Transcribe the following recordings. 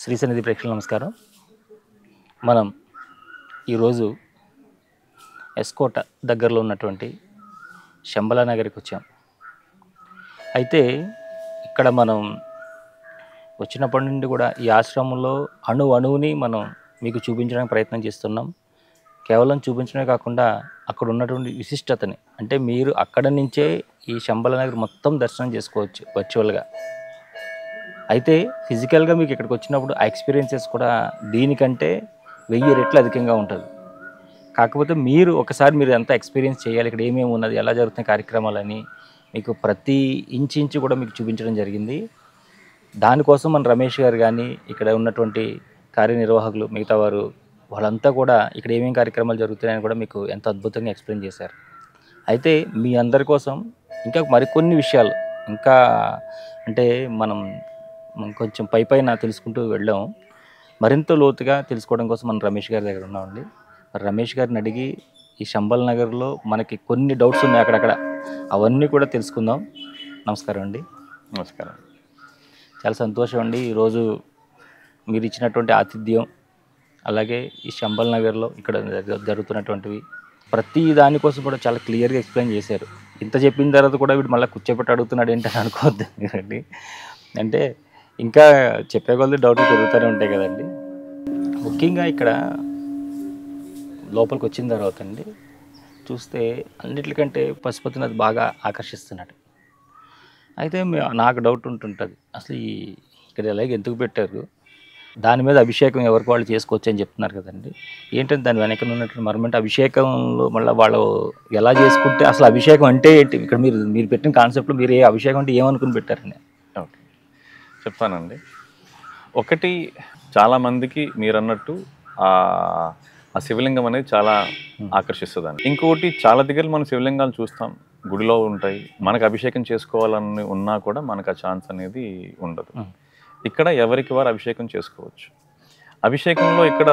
శ్రీ సన్నిధి ప్రేక్షకులు నమస్కారం మనం ఈరోజు ఎస్కోట దగ్గరలో ఉన్నటువంటి శంబలా నగర్కి వచ్చాం అయితే ఇక్కడ మనం వచ్చినప్పటి నుండి కూడా ఈ ఆశ్రమంలో అణు అణువుని మనం మీకు చూపించడానికి ప్రయత్నం చేస్తున్నాం కేవలం చూపించడమే కాకుండా అక్కడ ఉన్నటువంటి విశిష్టతని అంటే మీరు అక్కడ నుంచే ఈ శంబల నగర్ మొత్తం దర్శనం చేసుకోవచ్చు వర్చువల్గా అయితే ఫిజికల్గా మీకు ఇక్కడికి వచ్చినప్పుడు ఆ ఎక్స్పీరియన్సెస్ కూడా దీనికంటే వెయ్యి రెట్లు అధికంగా ఉంటుంది కాకపోతే మీరు ఒకసారి మీరు అంతా ఎక్స్పీరియన్స్ చేయాలి ఇక్కడ ఏమేమి ఉన్నది ఎలా జరుగుతున్న కార్యక్రమాలని మీకు ప్రతి ఇంచు ఇంచు కూడా మీకు చూపించడం జరిగింది దానికోసం మన రమేష్ గారు కానీ ఇక్కడ ఉన్నటువంటి కార్యనిర్వాహకులు మిగతా వారు వాళ్ళంతా కూడా ఇక్కడ ఏమేమి కార్యక్రమాలు జరుగుతున్నాయని కూడా మీకు ఎంత అద్భుతంగా ఎక్స్ప్లెయిన్ చేశారు అయితే మీ అందరి కోసం ఇంకా మరికొన్ని విషయాలు ఇంకా అంటే మనం మనం కొంచెం పై పైన తెలుసుకుంటూ వెళ్ళాము మరింత లోతుగా తెలుసుకోవడం కోసం మనం రమేష్ గారి దగ్గర ఉన్నామండి రమేష్ గారిని అడిగి ఈ శంబల్ నగర్లో మనకి కొన్ని డౌట్స్ ఉన్నాయి అక్కడక్కడ అవన్నీ కూడా తెలుసుకుందాం నమస్కారం అండి నమస్కారం చాలా సంతోషం అండి ఈరోజు మీరు ఇచ్చినటువంటి ఆతిథ్యం అలాగే ఈ శంబల్ నగర్లో ఇక్కడ జరుగుతున్నటువంటివి ప్రతి దానికోసం కూడా చాలా క్లియర్గా ఎక్స్ప్లెయిన్ చేశారు ఇంత చెప్పిన తర్వాత కూడా వీడు మళ్ళీ కూర్చోబెట్టి అడుగుతున్నాడు ఏంటని అనుకోవద్దు అంటే ఇంకా చెప్పే కొద్ది డౌట్లు పెరుగుతూనే ఉంటాయి కదండి ముఖ్యంగా ఇక్కడ లోపలికి వచ్చిన తర్వాత అండి చూస్తే అన్నిటికంటే పశుపతిని అది బాగా ఆకర్షిస్తున్నాడు అయితే నాకు డౌట్ ఉంటుంటుంది అసలు ఈ ఇక్కడ ఎలాగ ఎందుకు పెట్టారు దాని మీద అభిషేకం ఎవరికి వాళ్ళు చేసుకోవచ్చు అని చెప్తున్నారు కదండి ఏంటంటే దాని వెనక ఉన్నటువంటి మరమంటే అభిషేకంలో మళ్ళీ వాళ్ళు ఎలా చేసుకుంటే అసలు అభిషేకం అంటే ఏంటి ఇక్కడ మీరు మీరు పెట్టిన కాన్సెప్ట్లో మీరు ఏ అభిషేకం అంటే ఏమనుకుని పెట్టారని చెప్తానండి ఒకటి చాలామందికి మీరన్నట్టు ఆ శివలింగం అనేది చాలా hmm. ఆకర్షిస్తుందండి ఇంకొకటి చాలా దగ్గర మనం శివలింగాలు చూస్తాం గుడిలో ఉంటాయి మనకు అభిషేకం చేసుకోవాలని ఉన్నా కూడా మనకు ఆ ఛాన్స్ అనేది ఉండదు hmm. ఇక్కడ ఎవరికి వారు అభిషేకం చేసుకోవచ్చు అభిషేకంలో ఇక్కడ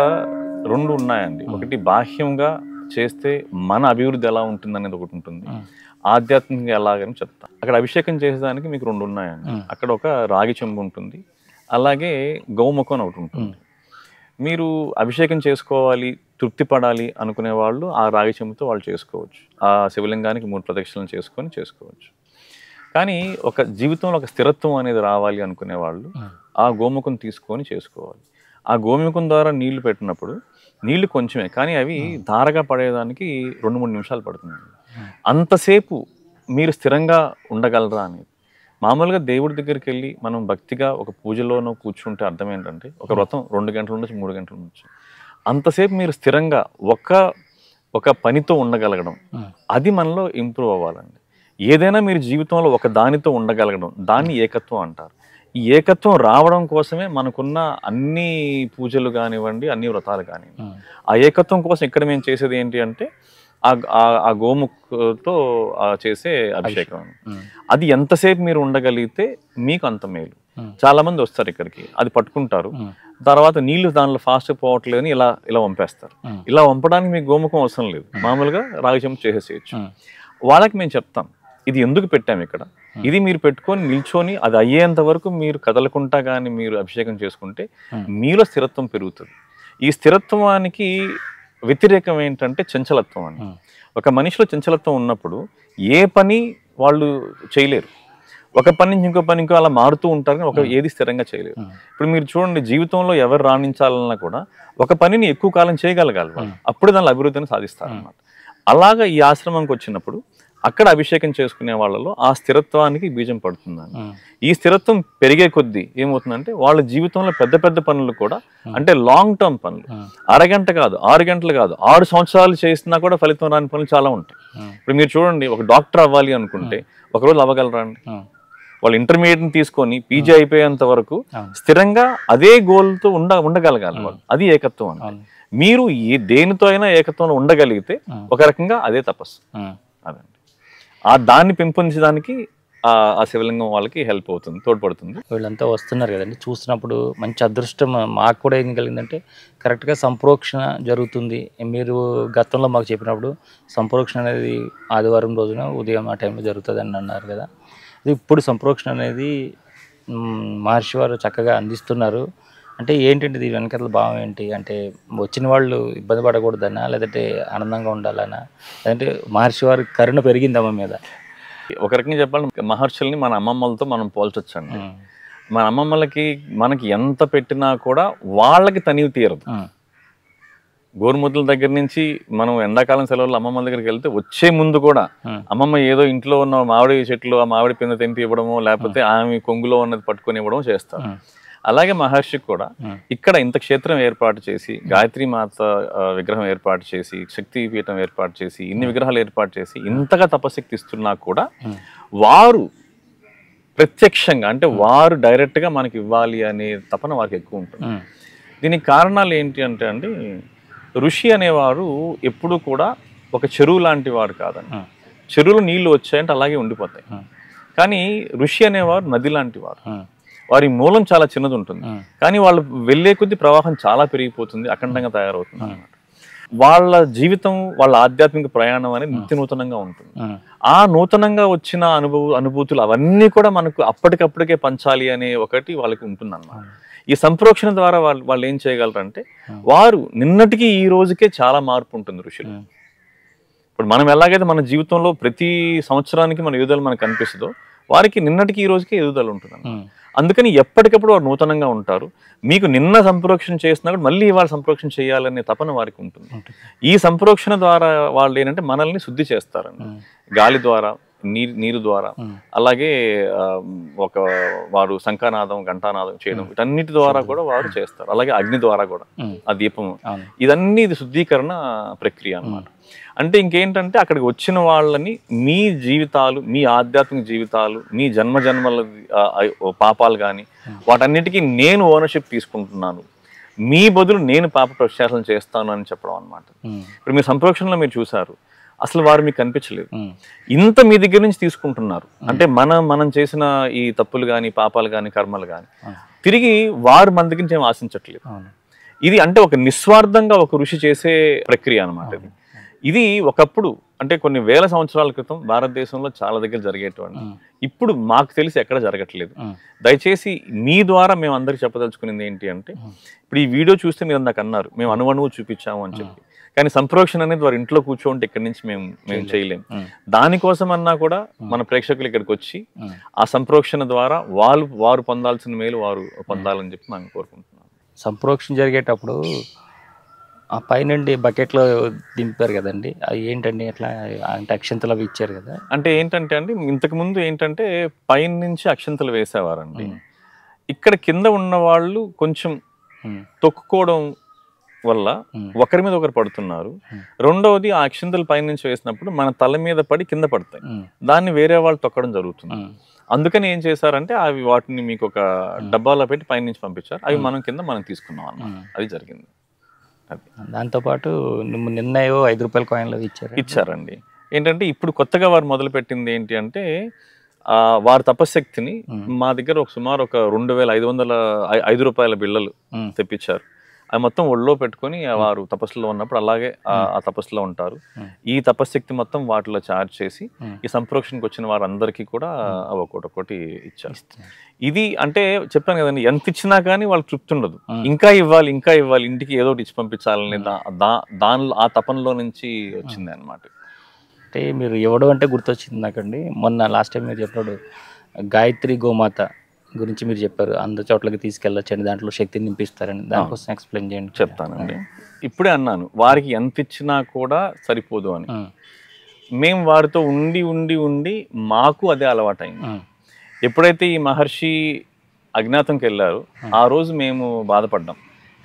రెండు ఉన్నాయండి hmm. ఒకటి బాహ్యంగా చేస్తే మన అభివృద్ధి ఎలా ఉంటుంది అనేది ఒకటి ఉంటుంది ఆధ్యాత్మికంగా ఎలాగని చెప్తా అక్కడ అభిషేకం చేసేదానికి మీకు రెండు ఉన్నాయండి అక్కడ ఒక రాగి చెంబు ఉంటుంది అలాగే గౌముఖం ఒకటి ఉంటుంది మీరు అభిషేకం చేసుకోవాలి తృప్తి పడాలి అనుకునే వాళ్ళు ఆ రాగి చెంబుతో వాళ్ళు చేసుకోవచ్చు ఆ శివలింగానికి మూడు ప్రదక్షిణలు చేసుకొని చేసుకోవచ్చు కానీ ఒక జీవితంలో ఒక స్థిరత్వం అనేది రావాలి అనుకునే వాళ్ళు ఆ గోముఖం తీసుకొని చేసుకోవాలి ఆ గోముఖం ద్వారా నీళ్లు పెట్టినప్పుడు నీళ్లు కొంచెమే కానీ అవి ధారగా పడేదానికి రెండు మూడు నిమిషాలు పడుతుంది అంతసేపు మీరు స్థిరంగా ఉండగలరా అనేది మామూలుగా దేవుడి దగ్గరికి వెళ్ళి మనం భక్తిగా ఒక పూజలోనో కూర్చుంటే అర్థం ఏంటంటే ఒక వ్రతం రెండు గంటల నుంచి మూడు గంటల నుంచి అంతసేపు మీరు స్థిరంగా ఒక ఒక పనితో ఉండగలగడం అది మనలో ఇంప్రూవ్ అవ్వాలండి ఏదైనా మీరు జీవితంలో ఒక దానితో ఉండగలగడం దాన్ని ఏకత్వం అంటారు ఈ ఏకత్వం రావడం కోసమే మనకున్న అన్ని పూజలు కానివ్వండి అన్ని వ్రతాలు కానివ్వండి ఆ ఏకత్వం కోసం ఇక్కడ మేము చేసేది ఏంటి అంటే ఆ గోముఖతో చేసే అభిషేకం అది ఎంతసేపు మీరు ఉండగలిగితే మీకు అంత మేలు చాలా మంది వస్తారు ఇక్కడికి అది పట్టుకుంటారు తర్వాత నీళ్లు దానిలో ఫాస్ట్ పోవట్లేదని ఇలా ఇలా వంపేస్తారు ఇలా వంపడానికి మీకు గోముఖం అవసరం లేదు మామూలుగా రాగజంపు చేసేసేయచ్చు వాళ్ళకి మేము చెప్తాం ఇది ఎందుకు పెట్టాము ఇక్కడ ఇది మీరు పెట్టుకొని నిల్చొని అది అయ్యేంత వరకు మీరు కదలకుండా కానీ మీరు అభిషేకం చేసుకుంటే మీలో స్థిరత్వం పెరుగుతుంది ఈ స్థిరత్వానికి వ్యతిరేకం ఏంటంటే చంచలత్వం అని hmm. ఒక మనిషిలో చంచలత్వం ఉన్నప్పుడు ఏ పని వాళ్ళు చేయలేరు ఒక పని నుంచి ఇంకో పని ఇంకో అలా మారుతూ ఉంటారు ఒక hmm. ఏది స్థిరంగా చేయలేరు hmm. ఇప్పుడు మీరు చూడండి జీవితంలో ఎవరు రాణించాలన్నా కూడా ఒక పనిని ఎక్కువ కాలం చేయగలగాలి వాళ్ళు అప్పుడు దాని అభివృద్ధిని సాధిస్తారు అన్నమాట అలాగా ఈ ఆశ్రమంకి వచ్చినప్పుడు అక్కడ అభిషేకం చేసుకునే వాళ్ళలో ఆ స్థిరత్వానికి బీజం పడుతుందండి ఈ స్థిరత్వం పెరిగే కొద్దీ ఏమవుతుందంటే వాళ్ళ జీవితంలో పెద్ద పెద్ద పనులు కూడా అంటే లాంగ్ టర్మ్ పనులు అరగంట కాదు ఆరు గంటలు కాదు ఆరు సంవత్సరాలు చేసినా కూడా ఫలితం రాని పనులు చాలా ఉంటాయి ఇప్పుడు మీరు చూడండి ఒక డాక్టర్ అవ్వాలి అనుకుంటే ఒకరోజు అవ్వగలరా అండి వాళ్ళు ఇంటర్మీడియట్ని తీసుకొని పీజీ అయిపోయేంత వరకు స్థిరంగా అదే గోల్తో ఉండ ఉండగలగాలి వాళ్ళు అది ఏకత్వం అంటే మీరు ఏ దేనితో అయినా ఏకత్వంలో ఉండగలిగితే ఒక రకంగా అదే తపస్సు ఆ దాన్ని పెంపొందించడానికి ఆ శివలింగం వాళ్ళకి హెల్ప్ అవుతుంది తోడ్పడుతుంది వీళ్ళంతా వస్తున్నారు కదండి చూసినప్పుడు మంచి అదృష్టం మాకు కూడా ఏం కలిగిందంటే కరెక్ట్గా సంప్రోక్షణ జరుగుతుంది మీరు గతంలో మాకు చెప్పినప్పుడు సంప్రోక్షణ అనేది ఆదివారం రోజున ఉదయం ఆ టైంలో జరుగుతుంది అని అన్నారు కదా ఇప్పుడు సంప్రోక్షణ అనేది మహర్షి వారు చక్కగా అందిస్తున్నారు అంటే ఏంటంటే దీని వెనకాల భావం ఏంటి అంటే వచ్చిన వాళ్ళు ఇబ్బంది పడకూడదనా లేదంటే ఆనందంగా ఉండాలన్నా లేదంటే మహర్షి వారి కరుణ పెరిగింది అమ్మ మీద ఒక రకంగా చెప్పాలి మహర్షుల్ని మన అమ్మమ్మలతో మనం పోల్చొచ్చండి మన అమ్మమ్మలకి మనకి ఎంత పెట్టినా కూడా వాళ్ళకి తనివి తీరదు గోరుముద్దుల దగ్గర నుంచి మనం ఎండాకాలం సెలవుల్లో అమ్మమ్మ దగ్గరికి వెళ్తే వచ్చే ముందు కూడా అమ్మమ్మ ఏదో ఇంట్లో ఉన్న మామిడి చెట్లు ఆ మామిడి పిండి తెంపి ఇవ్వడము లేకపోతే ఆమె కొంగులో ఉన్నది పట్టుకొని ఇవ్వడం చేస్తారు అలాగే మహర్షి కూడా ఇక్కడ ఇంత క్షేత్రం ఏర్పాటు చేసి గాయత్రి మాత విగ్రహం ఏర్పాటు చేసి శక్తి పీఠం ఏర్పాటు చేసి ఇన్ని విగ్రహాలు ఏర్పాటు చేసి ఇంతగా తపశక్తి ఇస్తున్నా కూడా వారు ప్రత్యక్షంగా అంటే వారు డైరెక్ట్గా మనకి ఇవ్వాలి అనే తపన వారికి ఎక్కువ ఉంటుంది దీనికి కారణాలు ఏంటి అంటే అండి ఋషి అనేవారు ఎప్పుడూ కూడా ఒక చెరువు లాంటి వారు కాదండి చెరువులో నీళ్ళు వచ్చాయంటే అలాగే ఉండిపోతాయి కానీ ఋషి అనేవారు నది లాంటి వారు వారి మూలం చాలా చిన్నది ఉంటుంది కానీ వాళ్ళు వెళ్ళే కొద్ది ప్రవాహం చాలా పెరిగిపోతుంది అఖండంగా తయారవుతుంది అనమాట వాళ్ళ జీవితం వాళ్ళ ఆధ్యాత్మిక ప్రయాణం అనేది నిత్య నూతనంగా ఉంటుంది ఆ నూతనంగా వచ్చిన అనుభవ అనుభూతులు అవన్నీ కూడా మనకు అప్పటికప్పటికే పంచాలి అనే ఒకటి వాళ్ళకి ఉంటుందన్నమాట ఈ సంప్రోక్షణ ద్వారా వాళ్ళు వాళ్ళు ఏం చేయగలరంటే వారు నిన్నటికి ఈ రోజుకే చాలా మార్పు ఉంటుంది ఋషులు ఇప్పుడు మనం ఎలాగైతే మన జీవితంలో ప్రతి సంవత్సరానికి మన యోధాలు మనకు కనిపిస్తుందో వారికి నిన్నటికి ఈ రోజుకి ఎదుగుదల ఉంటుంది అందుకని ఎప్పటికప్పుడు వారు నూతనంగా ఉంటారు మీకు నిన్న సంప్రోక్షణ చేసినా కూడా మళ్ళీ ఇవాళ సంప్రోక్షణ చేయాలనే తపన వారికి ఉంటుంది ఈ సంప్రోక్షణ ద్వారా వాళ్ళు ఏంటంటే మనల్ని శుద్ధి చేస్తారండి గాలి ద్వారా నీరు నీరు ద్వారా అలాగే ఒక వారు శంఖానాదం ఘంటానాదం చేయడం వీటన్నిటి ద్వారా కూడా వారు చేస్తారు అలాగే అగ్ని ద్వారా కూడా ఆ దీపం ఇదన్నీ ఇది శుద్ధీకరణ ప్రక్రియ అనమాట అంటే ఇంకేంటంటే అక్కడికి వచ్చిన వాళ్ళని మీ జీవితాలు మీ ఆధ్యాత్మిక జీవితాలు మీ జన్మ జన్మల పాపాలు కానీ వాటన్నిటికీ నేను ఓనర్షిప్ తీసుకుంటున్నాను మీ బదులు నేను పాప ప్రక్షాళన చేస్తాను అని చెప్పడం అనమాట ఇప్పుడు మీ సంప్రోక్షణలో మీరు చూసారు అసలు వారు మీకు కనిపించలేదు ఇంత మీ దగ్గర నుంచి తీసుకుంటున్నారు అంటే మనం మనం చేసిన ఈ తప్పులు కానీ పాపాలు కానీ కర్మలు కానీ తిరిగి వారు మన దగ్గర నుంచి ఆశించట్లేదు ఇది అంటే ఒక నిస్వార్థంగా ఒక ఋషి చేసే ప్రక్రియ అనమాట ఇది ఒకప్పుడు అంటే కొన్ని వేల సంవత్సరాల క్రితం భారతదేశంలో చాలా దగ్గర జరిగేటువంటి ఇప్పుడు మాకు తెలిసి ఎక్కడ జరగట్లేదు దయచేసి మీ ద్వారా మేము అందరికి చెప్పదలుచుకునేది ఏంటి అంటే ఇప్పుడు ఈ వీడియో చూస్తే మీరు నాకు అన్నారు మేము అనువణువు చూపించాము అని చెప్పి కానీ సంప్రోక్షణ అనేది వారి ఇంట్లో కూర్చోంటే ఇక్కడి నుంచి మేము మేము చేయలేము దానికోసం అన్నా కూడా మన ప్రేక్షకులు ఇక్కడికి వచ్చి ఆ సంప్రోక్షణ ద్వారా వాళ్ళు వారు పొందాల్సిన మేలు వారు పొందాలని చెప్పి మనం కోరుకుంటున్నాం సంప్రోక్షణ జరిగేటప్పుడు ఆ పైనుండి బకెట్లో దింపారు కదండి అవి ఏంటండి ఎట్లా అంటే అక్షంతలు అవి ఇచ్చారు కదా అంటే ఏంటంటే అండి ఇంతకుముందు ఏంటంటే పైన నుంచి అక్షంతలు వేసేవారండి ఇక్కడ కింద ఉన్న వాళ్ళు కొంచెం తొక్కుకోవడం వల్ల ఒకరి మీద ఒకరు పడుతున్నారు రెండవది ఆ అక్షింతలు పైనుంచి వేసినప్పుడు మన తల మీద పడి కింద పడతాయి దాన్ని వేరే వాళ్ళు తొక్కడం జరుగుతుంది అందుకని ఏం చేశారంటే అవి వాటిని మీకు ఒక డబ్బాలో పెట్టి పైనుంచి పంపించారు అవి మనం కింద మనం తీసుకున్నాం అన్న అది జరిగింది దాంతోపాటు నిన్న ఐదు రూపాయల కాయిన్లు ఇచ్చారు ఇచ్చారండి ఏంటంటే ఇప్పుడు కొత్తగా వారు పెట్టింది ఏంటి అంటే వారి తపశక్తిని మా దగ్గర ఒక సుమారు ఒక రెండు వేల ఐదు వందల ఐదు రూపాయల బిళ్ళలు తెప్పించారు అది మొత్తం ఒళ్ళో పెట్టుకొని వారు తపస్సులో ఉన్నప్పుడు అలాగే ఆ తపస్సులో ఉంటారు ఈ తపశ్శక్తి మొత్తం వాటిలో చార్జ్ చేసి ఈ సంప్రోక్షణకి వచ్చిన వారందరికీ కూడా ఒకటి ఒకటి ఇచ్చారు ఇది అంటే చెప్పాను కదండి ఎంత ఇచ్చినా కానీ వాళ్ళు తృప్తి ఉండదు ఇంకా ఇవ్వాలి ఇంకా ఇవ్వాలి ఇంటికి ఏదో ఒకటి ఇచ్చి పంపించాలని దా దానిలో ఆ తపనలో నుంచి వచ్చింది అనమాట అంటే మీరు ఇవ్వడం అంటే గుర్తొచ్చింది నాకండి మొన్న లాస్ట్ టైం మీరు చెప్పాడు గాయత్రి గోమాత గురించి మీరు చెప్పారు అంద చోట్లకి తీసుకెళ్ళొచ్చండి దాంట్లో శక్తిని నింపిస్తారని దానికోసం ఎక్స్ప్లెయిన్ చేయండి చెప్తానండి ఇప్పుడే అన్నాను వారికి ఎంత ఇచ్చినా కూడా సరిపోదు అని మేము వారితో ఉండి ఉండి ఉండి మాకు అదే అలవాటైంది ఎప్పుడైతే ఈ మహర్షి అజ్ఞాతంకి వెళ్ళారు ఆ రోజు మేము బాధపడ్డాం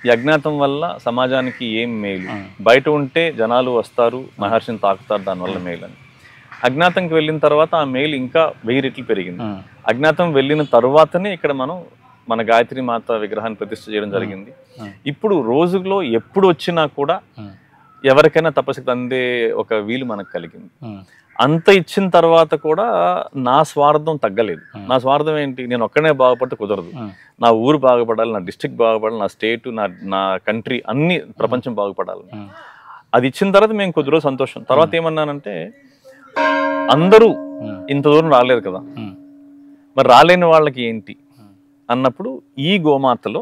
ఈ అజ్ఞాతం వల్ల సమాజానికి ఏం మేలు బయట ఉంటే జనాలు వస్తారు మహర్షిని తాకుతారు దానివల్ల మేలు అని అజ్ఞాతంకి వెళ్ళిన తర్వాత ఆ మెయిల్ ఇంకా వెయ్యి రెట్లు పెరిగింది అజ్ఞాతం వెళ్ళిన తర్వాతనే ఇక్కడ మనం మన గాయత్రి మాత విగ్రహాన్ని ప్రతిష్ట చేయడం జరిగింది ఇప్పుడు రోజులో ఎప్పుడు వచ్చినా కూడా ఎవరికైనా తపస్సు అందే ఒక వీలు మనకు కలిగింది అంత ఇచ్చిన తర్వాత కూడా నా స్వార్థం తగ్గలేదు నా స్వార్థం ఏంటి నేను ఒక్కడే బాగుపడితే కుదరదు నా ఊరు బాగుపడాలి నా డిస్టిక్ బాగుపడాలి నా స్టేట్ నా నా కంట్రీ అన్ని ప్రపంచం బాగుపడాలి అది ఇచ్చిన తర్వాత మేము కొద్ది సంతోషం తర్వాత ఏమన్నానంటే అందరూ ఇంత దూరం రాలేరు కదా మరి రాలేని వాళ్ళకి ఏంటి అన్నప్పుడు ఈ గోమాతలో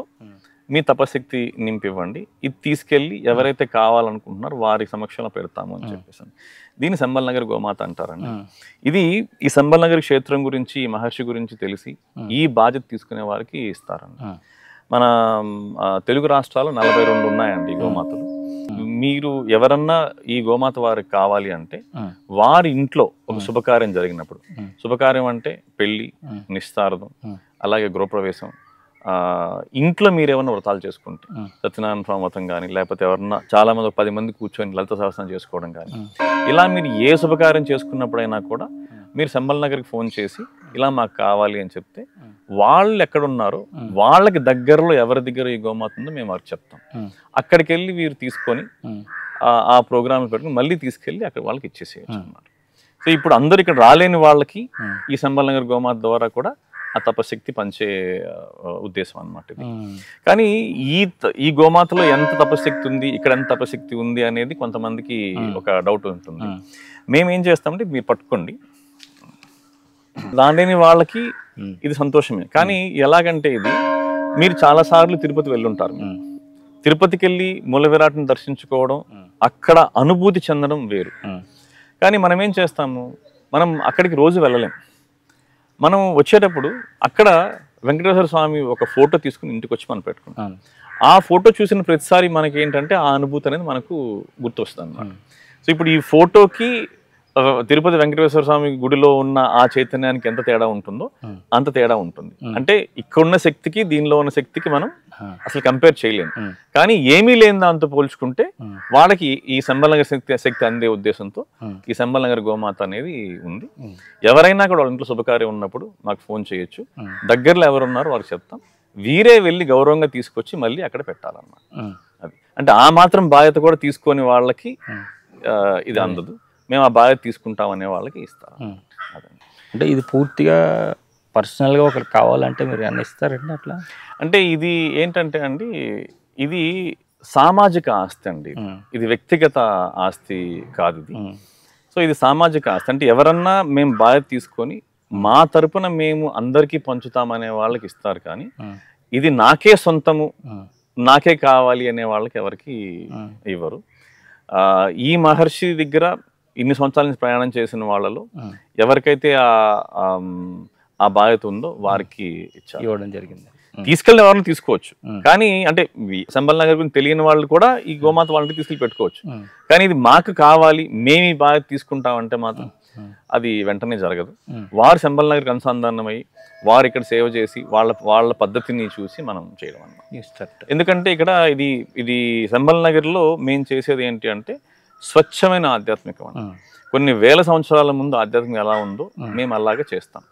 మీ తపశక్తి నింపివ్వండి ఇది తీసుకెళ్ళి ఎవరైతే కావాలనుకుంటున్నారో వారి సమక్షంలో పెడతాము అని చెప్పేసి దీన్ని సంబల్ నగర్ గోమాత అంటారండి ఇది ఈ సంబల్ నగర్ క్షేత్రం గురించి మహర్షి గురించి తెలిసి ఈ బాధ్యత తీసుకునే వారికి ఇస్తారండి మన తెలుగు రాష్ట్రాలు నలభై రెండు ఉన్నాయండి గోమాతలు మీరు ఎవరన్నా ఈ గోమాత వారికి కావాలి అంటే వారి ఇంట్లో ఒక శుభకార్యం జరిగినప్పుడు శుభకార్యం అంటే పెళ్లి నిస్తారదం అలాగే గృహప్రవేశం ఇంట్లో మీరు ఏమన్నా వ్రతాలు చేసుకుంటే సత్యనారాయణ స్వామి వ్రతం కానీ లేకపోతే ఎవరన్నా చాలా మంది పది మంది కూర్చొని లలిత సహసనం చేసుకోవడం కానీ ఇలా మీరు ఏ శుభకార్యం చేసుకున్నప్పుడైనా కూడా మీరు సంబల్ నగర్కి ఫోన్ చేసి ఇలా మాకు కావాలి అని చెప్తే వాళ్ళు ఎక్కడున్నారో వాళ్ళకి దగ్గరలో ఎవరి దగ్గర ఈ గోమాత ఉందో మేము వారికి చెప్తాం అక్కడికి వెళ్ళి వీరు తీసుకొని ఆ ప్రోగ్రామ్ పెట్టుకుని మళ్ళీ తీసుకెళ్ళి అక్కడ వాళ్ళకి ఇచ్చేసేయచ్చు అన్నమాట సో ఇప్పుడు అందరు ఇక్కడ రాలేని వాళ్ళకి ఈ సంబల్ నగర్ గోమాత ద్వారా కూడా ఆ తపశక్తి పంచే ఉద్దేశం అనమాట ఇది కానీ ఈ ఈ గోమాతలో ఎంత తపశక్తి ఉంది ఇక్కడ ఎంత తపశక్తి ఉంది అనేది కొంతమందికి ఒక డౌట్ ఉంటుంది మేమేం చేస్తామంటే మీరు పట్టుకోండి రాలేని వాళ్ళకి ఇది సంతోషమే కానీ ఎలాగంటే ఇది మీరు చాలా సార్లు తిరుపతి వెళ్ళుంటారు తిరుపతికి వెళ్ళి మూల విరాట్ని దర్శించుకోవడం అక్కడ అనుభూతి చెందడం వేరు కానీ మనం ఏం చేస్తాము మనం అక్కడికి రోజు వెళ్ళలేం మనం వచ్చేటప్పుడు అక్కడ వెంకటేశ్వర స్వామి ఒక ఫోటో తీసుకుని ఇంటికి వచ్చి మనం పెట్టుకున్నాం ఆ ఫోటో చూసిన ప్రతిసారి మనకి ఏంటంటే ఆ అనుభూతి అనేది మనకు గుర్తొస్తుంది సో ఇప్పుడు ఈ ఫోటోకి తిరుపతి వెంకటేశ్వర స్వామి గుడిలో ఉన్న ఆ చైతన్యానికి ఎంత తేడా ఉంటుందో అంత తేడా ఉంటుంది అంటే ఇక్కడున్న శక్తికి దీనిలో ఉన్న శక్తికి మనం అసలు కంపేర్ చేయలేము కానీ ఏమీ లేని దాంతో పోల్చుకుంటే వాళ్ళకి ఈ సంబలంగర్ శక్తి శక్తి అందే ఉద్దేశంతో ఈ సంబలంగర్ గోమాత అనేది ఉంది ఎవరైనా కూడా వాళ్ళ ఇంట్లో శుభకార్యం ఉన్నప్పుడు మాకు ఫోన్ చేయొచ్చు దగ్గరలో ఎవరున్నారో వాళ్ళకి చెప్తాం వీరే వెళ్ళి గౌరవంగా తీసుకొచ్చి మళ్ళీ అక్కడ పెట్టాలన్నమాట అది అంటే ఆ మాత్రం బాధ్యత కూడా తీసుకొని వాళ్ళకి ఇది అందదు మేము ఆ బాధ్యత తీసుకుంటాం అనే వాళ్ళకి ఇస్తాం అంటే ఇది పూర్తిగా పర్సనల్గా ఒకరు కావాలంటే మీరు అన్న ఇస్తారండి అట్లా అంటే ఇది ఏంటంటే అండి ఇది సామాజిక ఆస్తి అండి ఇది వ్యక్తిగత ఆస్తి కాదు ఇది సో ఇది సామాజిక ఆస్తి అంటే ఎవరన్నా మేము బాధ్యత తీసుకొని మా తరపున మేము అందరికీ పంచుతామనే వాళ్ళకి ఇస్తారు కానీ ఇది నాకే సొంతము నాకే కావాలి అనే వాళ్ళకి ఎవరికి ఇవ్వరు ఈ మహర్షి దగ్గర ఇన్ని సంవత్సరాల నుంచి ప్రయాణం చేసిన వాళ్ళలో ఎవరికైతే ఆ ఆ బాధ్యత ఉందో వారికి ఇవ్వడం జరిగింది తీసుకెళ్ళిన వాళ్ళని తీసుకోవచ్చు కానీ అంటే సంబల్ నగర్ గురించి తెలియని వాళ్ళు కూడా ఈ గోమాత వాళ్ళని తీసుకెళ్ళి పెట్టుకోవచ్చు కానీ ఇది మాకు కావాలి మేము ఈ బాధ్యత తీసుకుంటామంటే మాత్రం అది వెంటనే జరగదు వారు శంబల్ నగర్కి అనుసంధానమై వారు ఇక్కడ సేవ చేసి వాళ్ళ వాళ్ళ పద్ధతిని చూసి మనం చేయడం అన్నమాట ఎందుకంటే ఇక్కడ ఇది ఇది శంబల్ నగర్లో మేము చేసేది ఏంటి అంటే స్వచ్ఛమైన ఆధ్యాత్మికం కొన్ని వేల సంవత్సరాల ముందు ఆధ్యాత్మికం ఎలా ఉందో మేము అలాగే చేస్తాం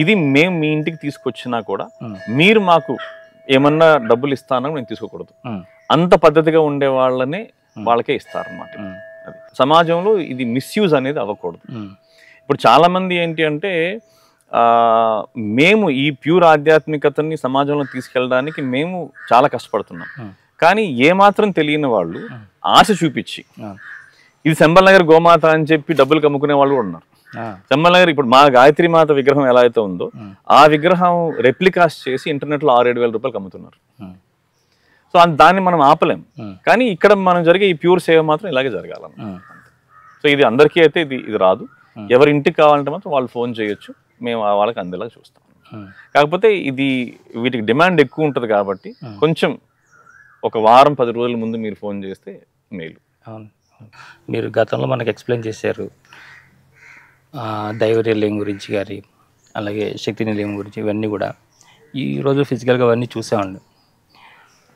ఇది మేము మీ ఇంటికి తీసుకొచ్చినా కూడా మీరు మాకు ఏమన్నా డబ్బులు ఇస్తానో మేము తీసుకోకూడదు అంత పద్ధతిగా ఉండే వాళ్ళని వాళ్ళకే ఇస్తారనమాట అది సమాజంలో ఇది మిస్యూజ్ అనేది అవ్వకూడదు ఇప్పుడు చాలామంది ఏంటి అంటే మేము ఈ ప్యూర్ ఆధ్యాత్మికతని సమాజంలో తీసుకెళ్ళడానికి మేము చాలా కష్టపడుతున్నాం కానీ ఏమాత్రం తెలియని వాళ్ళు ఆశ చూపించి ఇది శంబల్ నగర్ గోమాత అని చెప్పి డబ్బులు కమ్ముకునే వాళ్ళు ఉన్నారు శంబల్ నగర్ ఇప్పుడు మా గాయత్రి మాత విగ్రహం ఎలా అయితే ఉందో ఆ విగ్రహం రెప్లికాస్ట్ చేసి ఇంటర్నెట్ లో ఆరు ఏడు వేల రూపాయలు అమ్ముతున్నారు సో దాన్ని మనం ఆపలేం కానీ ఇక్కడ మనం జరిగే ఈ ప్యూర్ సేవ మాత్రం ఇలాగే జరగాల సో ఇది అందరికీ అయితే ఇది ఇది రాదు ఎవరి ఇంటికి కావాలంటే మాత్రం వాళ్ళు ఫోన్ చేయొచ్చు మేము వాళ్ళకి అందేలా చూస్తాం కాకపోతే ఇది వీటికి డిమాండ్ ఎక్కువ ఉంటుంది కాబట్టి కొంచెం ఒక వారం పది రోజుల ముందు మీరు ఫోన్ చేస్తే మేలు అవును మీరు గతంలో మనకు ఎక్స్ప్లెయిన్ చేశారు దైవ నిలయం గురించి కానీ అలాగే శక్తి నిలయం గురించి ఇవన్నీ కూడా ఈరోజు ఫిజికల్గా అవన్నీ చూసామండి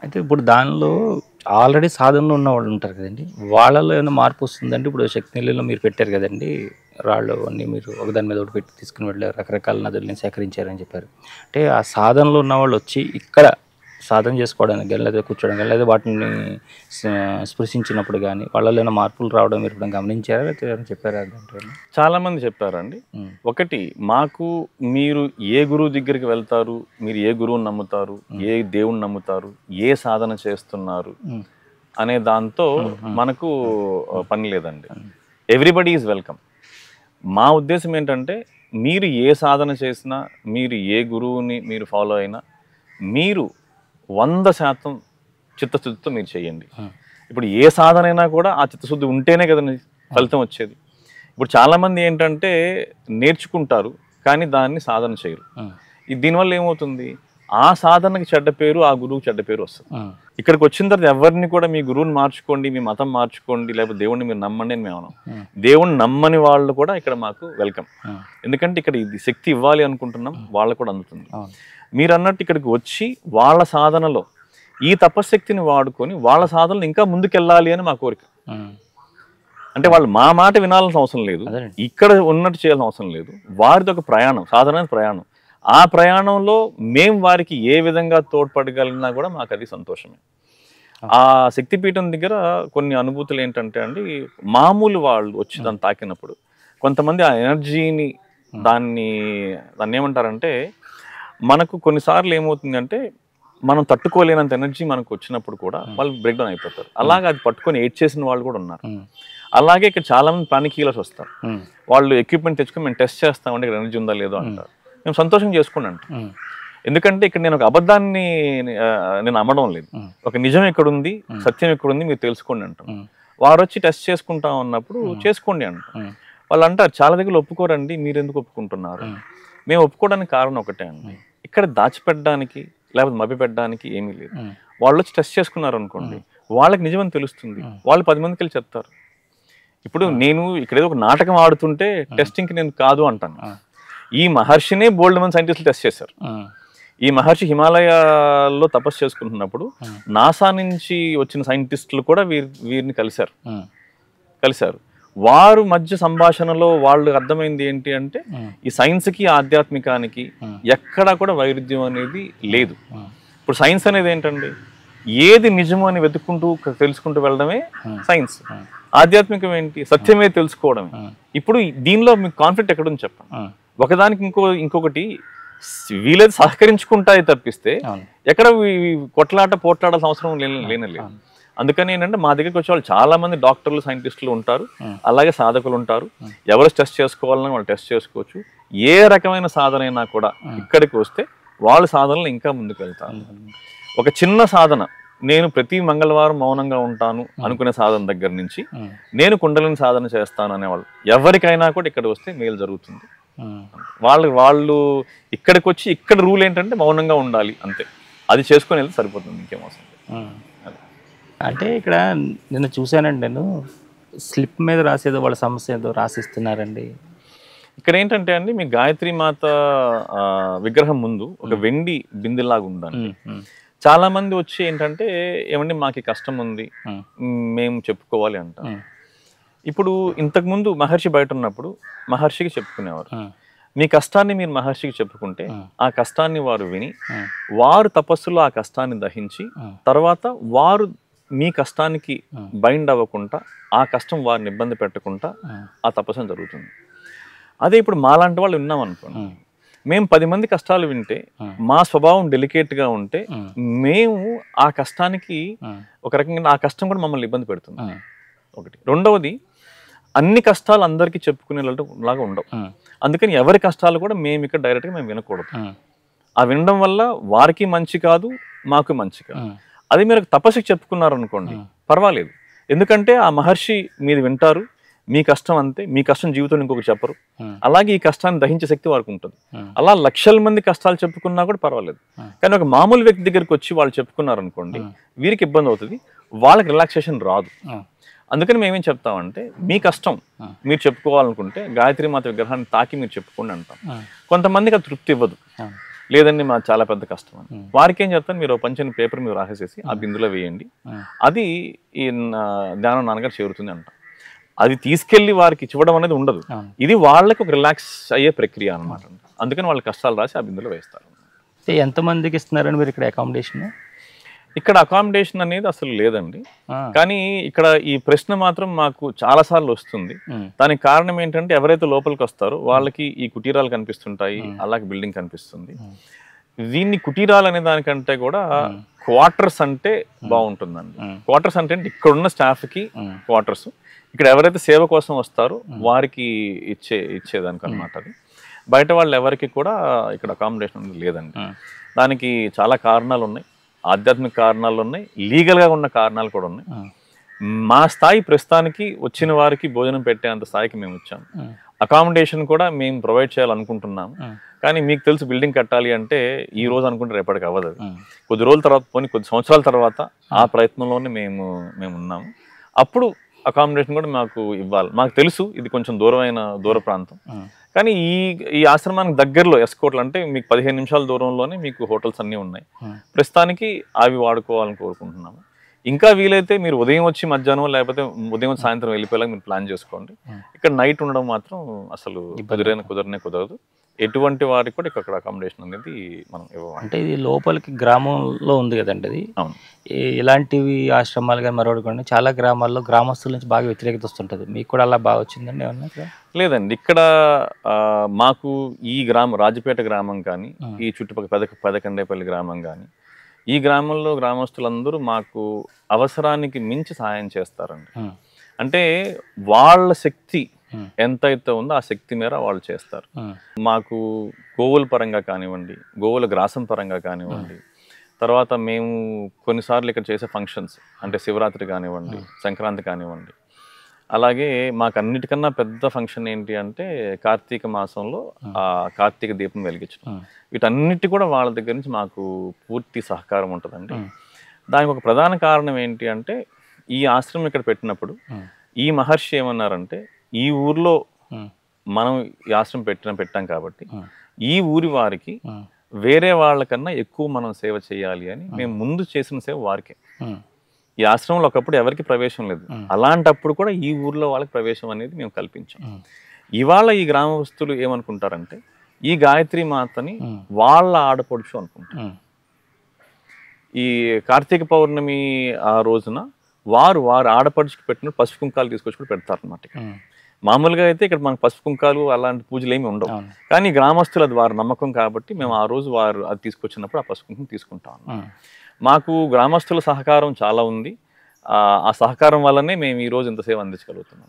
అయితే ఇప్పుడు దానిలో ఆల్రెడీ సాధనలో ఉన్న వాళ్ళు ఉంటారు కదండి వాళ్ళలో ఏమైనా మార్పు వస్తుందంటే ఇప్పుడు శక్తి నిలయంలో మీరు పెట్టారు కదండి రాళ్ళు అన్నీ మీరు ఒకదాని మీద ఒకటి పెట్టి తీసుకుని వెళ్ళారు రకరకాల నదులని సేకరించారని చెప్పారు అంటే ఆ సాధనలో ఉన్న వాళ్ళు వచ్చి ఇక్కడ సాధన చేసుకోవడానికి కానీ లేదా కూర్చోవడం కానీ లేదా వాటిని స్పృశించినప్పుడు కానీ వాళ్ళలో మార్పులు రావడం మీరు ఇప్పుడు గమనించారా లేకపోతే చెప్పారా చాలామంది చెప్పారండి ఒకటి మాకు మీరు ఏ గురువు దగ్గరికి వెళ్తారు మీరు ఏ గురువుని నమ్ముతారు ఏ దేవుని నమ్ముతారు ఏ సాధన చేస్తున్నారు అనే దాంతో మనకు పని లేదండి ఎవ్రీబడి ఈజ్ వెల్కమ్ మా ఉద్దేశం ఏంటంటే మీరు ఏ సాధన చేసినా మీరు ఏ గురువుని మీరు ఫాలో అయినా మీరు వంద శాతం చిత్తశుద్ధితో మీరు చేయండి ఇప్పుడు ఏ సాధన అయినా కూడా ఆ చిత్తశుద్ధి ఉంటేనే కదండి ఫలితం వచ్చేది ఇప్పుడు చాలామంది ఏంటంటే నేర్చుకుంటారు కానీ దాన్ని సాధన చేయరు దీనివల్ల ఏమవుతుంది ఆ సాధనకి చెడ్డ పేరు ఆ గురువుకి చెడ్డ పేరు వస్తుంది ఇక్కడికి వచ్చిన తర్వాత ఎవరిని కూడా మీ గురువుని మార్చుకోండి మీ మతం మార్చుకోండి లేకపోతే దేవుణ్ణి మీరు నమ్మండి అని మేము దేవుణ్ణి నమ్మని వాళ్ళు కూడా ఇక్కడ మాకు వెల్కమ్ ఎందుకంటే ఇక్కడ ఇది శక్తి ఇవ్వాలి అనుకుంటున్నాం వాళ్ళకు కూడా అందుతుంది మీరు అన్నట్టు ఇక్కడికి వచ్చి వాళ్ళ సాధనలో ఈ తపశక్తిని వాడుకొని వాళ్ళ సాధనలు ఇంకా ముందుకెళ్ళాలి అని మా కోరిక అంటే వాళ్ళు మా మాట వినాల్సిన అవసరం లేదు ఇక్కడ ఉన్నట్టు చేయాల్సిన అవసరం లేదు వారిది ఒక ప్రయాణం సాధారణ ప్రయాణం ఆ ప్రయాణంలో మేం వారికి ఏ విధంగా తోడ్పడగలిగినా కూడా మాకు అది సంతోషమే ఆ శక్తిపీఠం దగ్గర కొన్ని అనుభూతులు ఏంటంటే అండి మామూలు వాళ్ళు వచ్చి దాన్ని తాకినప్పుడు కొంతమంది ఆ ఎనర్జీని దాన్ని దాన్ని ఏమంటారంటే మనకు కొన్నిసార్లు ఏమవుతుందంటే మనం తట్టుకోలేనంత ఎనర్జీ మనకు వచ్చినప్పుడు కూడా hmm. వాళ్ళు బ్రేక్ డౌన్ అయిపోతారు అలాగే అది పట్టుకొని ఎయిట్ చేసిన వాళ్ళు కూడా ఉన్నారు hmm. అలాగే ఇక్కడ చాలా మంది ప్లానిక్ హీలర్స్ వస్తారు hmm. వాళ్ళు ఎక్విప్మెంట్ తెచ్చుకొని మేము టెస్ట్ చేస్తామంటే ఇక్కడ ఎనర్జీ ఉందా లేదో అంటారు మేము సంతోషం చేసుకుని అంటాం ఎందుకంటే ఇక్కడ నేను ఒక అబద్ధాన్ని నేను అమ్మడం లేదు ఒక నిజం ఎక్కడుంది ఉంది సత్యం ఎక్కడుంది ఉంది మీరు తెలుసుకోండి అంటాం వారు వచ్చి టెస్ట్ చేసుకుంటాం అన్నప్పుడు చేసుకోండి అంటాం వాళ్ళు అంటారు చాలా దగ్గర ఒప్పుకోరండి మీరు ఎందుకు ఒప్పుకుంటున్నారు మేము ఒప్పుకోవడానికి కారణం ఒకటే అండి ఇక్కడ దాచిపెట్టడానికి లేకపోతే పెట్టడానికి ఏమీ లేదు వాళ్ళు వచ్చి టెస్ట్ చేసుకున్నారు అనుకోండి వాళ్ళకి నిజమని తెలుస్తుంది వాళ్ళు పది మందికి వెళ్ళి చెప్తారు ఇప్పుడు నేను ఇక్కడ ఏదో ఒక నాటకం ఆడుతుంటే టెస్టింగ్కి నేను కాదు అంటాను ఈ మహర్షినే బోల్డ్ మంది సైంటిస్టులు టెస్ట్ చేశారు ఈ మహర్షి హిమాలయాల్లో తపస్సు చేసుకుంటున్నప్పుడు నాసా నుంచి వచ్చిన సైంటిస్టులు కూడా వీరి వీరిని కలిశారు కలిశారు వారు మధ్య సంభాషణలో వాళ్ళు అర్థమైంది ఏంటి అంటే ఈ సైన్స్కి ఆధ్యాత్మికానికి ఎక్కడా కూడా వైరుధ్యం అనేది లేదు ఇప్పుడు సైన్స్ అనేది ఏంటండి ఏది నిజము అని వెతుక్కుంటూ తెలుసుకుంటూ వెళ్ళడమే సైన్స్ ఆధ్యాత్మికం ఏంటి సత్యమే తెలుసుకోవడమే ఇప్పుడు దీనిలో మీకు కాన్ఫ్లిక్ట్ ఎక్కడుంది చెప్పండి ఒకదానికి ఇంకో ఇంకొకటి వీలైతే సహకరించుకుంటాయి తప్పిస్తే ఎక్కడ కొట్లాట పోట్లాడాల్సిన అవసరం లేనలేదు అందుకని ఏంటంటే మా దగ్గరికి వచ్చే వాళ్ళు చాలా మంది డాక్టర్లు సైంటిస్టులు ఉంటారు అలాగే సాధకులు ఉంటారు ఎవరు టెస్ట్ చేసుకోవాలన్నా వాళ్ళు టెస్ట్ చేసుకోవచ్చు ఏ రకమైన సాధన అయినా కూడా ఇక్కడికి వస్తే వాళ్ళ సాధనలు ఇంకా ముందుకు వెళ్తారు ఒక చిన్న సాధన నేను ప్రతి మంగళవారం మౌనంగా ఉంటాను అనుకునే సాధన దగ్గర నుంచి నేను కుండలిని సాధన చేస్తాను అనేవాళ్ళు ఎవరికైనా కూడా ఇక్కడ వస్తే మేలు జరుగుతుంది వాళ్ళు వాళ్ళు ఇక్కడికి వచ్చి ఇక్కడ రూల్ ఏంటంటే మౌనంగా ఉండాలి అంతే అది చేసుకుని వెళ్తే సరిపోతుంది ఇంకేమో అంటే ఇక్కడ నిన్న చూశానండి నేను స్లిప్ మీద రాసేదో వాళ్ళ సమస్య ఏదో రాసిస్తున్నారండి ఇక్కడ ఏంటంటే అండి మీ గాయత్రి మాత విగ్రహం ముందు ఒక వెండి బిందెలాగా ఉందండి చాలా మంది వచ్చి ఏంటంటే ఏమండి మాకు కష్టం ఉంది మేము చెప్పుకోవాలి అంట ఇప్పుడు ఇంతకుముందు మహర్షి బయట ఉన్నప్పుడు మహర్షికి చెప్పుకునేవారు మీ కష్టాన్ని మీరు మహర్షికి చెప్పుకుంటే ఆ కష్టాన్ని వారు విని వారు తపస్సులో ఆ కష్టాన్ని దహించి తర్వాత వారు మీ కష్టానికి బైండ్ అవ్వకుండా ఆ కష్టం వారిని ఇబ్బంది పెట్టకుండా ఆ తపస్సు జరుగుతుంది అదే ఇప్పుడు మాలాంటి వాళ్ళు విన్నాం అనుకోండి మేము పది మంది కష్టాలు వింటే మా స్వభావం డెలికేట్గా ఉంటే మేము ఆ కష్టానికి ఒక రకంగా ఆ కష్టం కూడా మమ్మల్ని ఇబ్బంది పెడుతుంది ఒకటి రెండవది అన్ని కష్టాలు అందరికీ చెప్పుకునేలాగా ఉండవు అందుకని ఎవరి కష్టాలు కూడా మేము ఇక్కడ డైరెక్ట్గా మేము వినకూడదు ఆ వినడం వల్ల వారికి మంచి కాదు మాకు మంచి కాదు అది మీరు తపస్సు చెప్పుకున్నారనుకోండి పర్వాలేదు ఎందుకంటే ఆ మహర్షి మీరు వింటారు మీ కష్టం అంతే మీ కష్టం జీవితంలో ఇంకొకరు చెప్పరు అలాగే ఈ కష్టాన్ని దహించే శక్తి వారికి ఉంటుంది అలా లక్షల మంది కష్టాలు చెప్పుకున్నా కూడా పర్వాలేదు కానీ ఒక మామూలు వ్యక్తి దగ్గరికి వచ్చి వాళ్ళు చెప్పుకున్నారనుకోండి వీరికి ఇబ్బంది అవుతుంది వాళ్ళకి రిలాక్సేషన్ రాదు అందుకని మేమేం చెప్తామంటే మీ కష్టం మీరు చెప్పుకోవాలనుకుంటే గాయత్రి మాత విగ్రహాన్ని తాకి మీరు చెప్పుకోండి అంటాం కొంతమందికి అది తృప్తి ఇవ్వదు లేదండి మా చాలా పెద్ద కష్టం అని వారికి ఏం చెప్తాను మీరు పంచిన పేపర్ మీరు రాసేసేసి ఆ బిందులో వేయండి అది ఈ ధ్యానం నాన్నగారు చేరుతుంది అంట అది తీసుకెళ్లి వారికి ఇచ్చివ్వడం అనేది ఉండదు ఇది వాళ్ళకి ఒక రిలాక్స్ అయ్యే ప్రక్రియ అనమాట అందుకని వాళ్ళ కష్టాలు రాసి ఆ బిందులో వేస్తారు ఎంతమందికి ఇస్తున్నారని మీరు ఇక్కడ అకామిడేషన్ ఇక్కడ అకామిడేషన్ అనేది అసలు లేదండి కానీ ఇక్కడ ఈ ప్రశ్న మాత్రం మాకు చాలా సార్లు వస్తుంది దానికి కారణం ఏంటంటే ఎవరైతే లోపలికి వస్తారో వాళ్ళకి ఈ కుటీరాలు కనిపిస్తుంటాయి అలాగే బిల్డింగ్ కనిపిస్తుంది దీన్ని కుటీరాలు అనే దానికంటే కూడా క్వార్టర్స్ అంటే బాగుంటుందండి క్వార్టర్స్ అంటే ఇక్కడ ఉన్న స్టాఫ్కి క్వార్టర్స్ ఇక్కడ ఎవరైతే సేవ కోసం వస్తారో వారికి ఇచ్చే ఇచ్చేదానికి అనమాట అది బయట వాళ్ళు ఎవరికి కూడా ఇక్కడ అకామిడేషన్ లేదండి దానికి చాలా కారణాలు ఉన్నాయి ఆధ్యాత్మిక కారణాలు ఉన్నాయి లీగల్గా ఉన్న కారణాలు కూడా ఉన్నాయి మా స్థాయి ప్రస్తుతానికి వచ్చిన వారికి భోజనం పెట్టేంత స్థాయికి మేము వచ్చాం అకామిడేషన్ కూడా మేము ప్రొవైడ్ చేయాలనుకుంటున్నాం కానీ మీకు తెలుసు బిల్డింగ్ కట్టాలి అంటే ఈ రోజు అనుకుంటే రేపటికి అవ్వదు కొద్ది రోజుల తర్వాత పోనీ కొద్ది సంవత్సరాల తర్వాత ఆ ప్రయత్నంలోనే మేము మేము ఉన్నాము అప్పుడు అకామిడేషన్ కూడా మాకు ఇవ్వాలి మాకు తెలుసు ఇది కొంచెం దూరమైన దూర ప్రాంతం కానీ ఈ ఈ ఆశ్రమానికి దగ్గరలో ఎస్కోట్లు అంటే మీకు పదిహేను నిమిషాల దూరంలోనే మీకు హోటల్స్ అన్నీ ఉన్నాయి ప్రస్తుతానికి అవి వాడుకోవాలని కోరుకుంటున్నాము ఇంకా వీలైతే మీరు ఉదయం వచ్చి మధ్యాహ్నం లేకపోతే ఉదయం వచ్చి సాయంత్రం వెళ్ళిపోయేలా మీరు ప్లాన్ చేసుకోండి hmm. ఇక్కడ నైట్ ఉండడం మాత్రం అసలు కుదిరైన కుదరనే కుదరదు ఎటువంటి వారికి కూడా ఇక్కడ అకామిడేషన్ అనేది మనం ఇవ్వాలి అంటే ఇది లోపలికి గ్రామంలో ఉంది కదండి అది అవును ఇలాంటివి ఆశ్రమాలు కానీ మరొకటి చాలా గ్రామాల్లో గ్రామస్తుల నుంచి బాగా వ్యతిరేకత వస్తుంటుంది మీకు కూడా అలా బాగా వచ్చిందండి ఏమన్నా లేదండి ఇక్కడ మాకు ఈ గ్రామం రాజపేట గ్రామం కానీ hmm. ఈ చుట్టుపక్కల పెద పెదకండేపల్లి గ్రామం కానీ ఈ గ్రామంలో గ్రామస్తులందరూ మాకు అవసరానికి మించి సహాయం చేస్తారండి అంటే వాళ్ళ శక్తి ఎంతైతే ఉందో ఆ శక్తి మేర వాళ్ళు చేస్తారు మాకు గోవుల పరంగా కానివ్వండి గోవుల గ్రాసం పరంగా కానివ్వండి తర్వాత మేము కొన్నిసార్లు ఇక్కడ చేసే ఫంక్షన్స్ అంటే శివరాత్రి కానివ్వండి సంక్రాంతి కానివ్వండి అలాగే మాకు అన్నిటికన్నా పెద్ద ఫంక్షన్ ఏంటి అంటే కార్తీక మాసంలో ఆ కార్తీక దీపం వెలిగించడం వీటన్నిటి కూడా వాళ్ళ దగ్గర నుంచి మాకు పూర్తి సహకారం ఉంటుందండి దానికి ఒక ప్రధాన కారణం ఏంటి అంటే ఈ ఆశ్రమం ఇక్కడ పెట్టినప్పుడు ఈ మహర్షి ఏమన్నారంటే ఈ ఊర్లో మనం ఈ ఆశ్రమం పెట్టిన పెట్టాం కాబట్టి ఈ ఊరి వారికి వేరే వాళ్ళకన్నా ఎక్కువ మనం సేవ చేయాలి అని మేము ముందు చేసిన సేవ వారికే ఈ ఆశ్రమంలో ఒకప్పుడు ఎవరికి ప్రవేశం లేదు అలాంటప్పుడు కూడా ఈ ఊర్లో వాళ్ళకి ప్రవేశం అనేది మేము కల్పించాం ఇవాళ ఈ గ్రామస్తులు ఏమనుకుంటారంటే ఈ గాయత్రి మాతని వాళ్ళ ఆడపడుచు అనుకుంటారు ఈ కార్తీక పౌర్ణమి ఆ రోజున వారు వారు ఆడపడుచుకు పెట్టిన పసుపు కుంకాలు తీసుకొచ్చి కూడా పెడతారనమాట మామూలుగా అయితే ఇక్కడ మనకు పసుపు కుంకాలు అలాంటి పూజలు ఏమి ఉండవు కానీ గ్రామస్తులు అది వారి నమ్మకం కాబట్టి మేము ఆ రోజు వారు అది తీసుకొచ్చినప్పుడు ఆ పసుపు కుంకం తీసుకుంటాం మాకు గ్రామస్తుల సహకారం చాలా ఉంది ఆ సహకారం వల్లనే మేము ఈరోజు ఇంతసేపు అందించగలుగుతున్నాం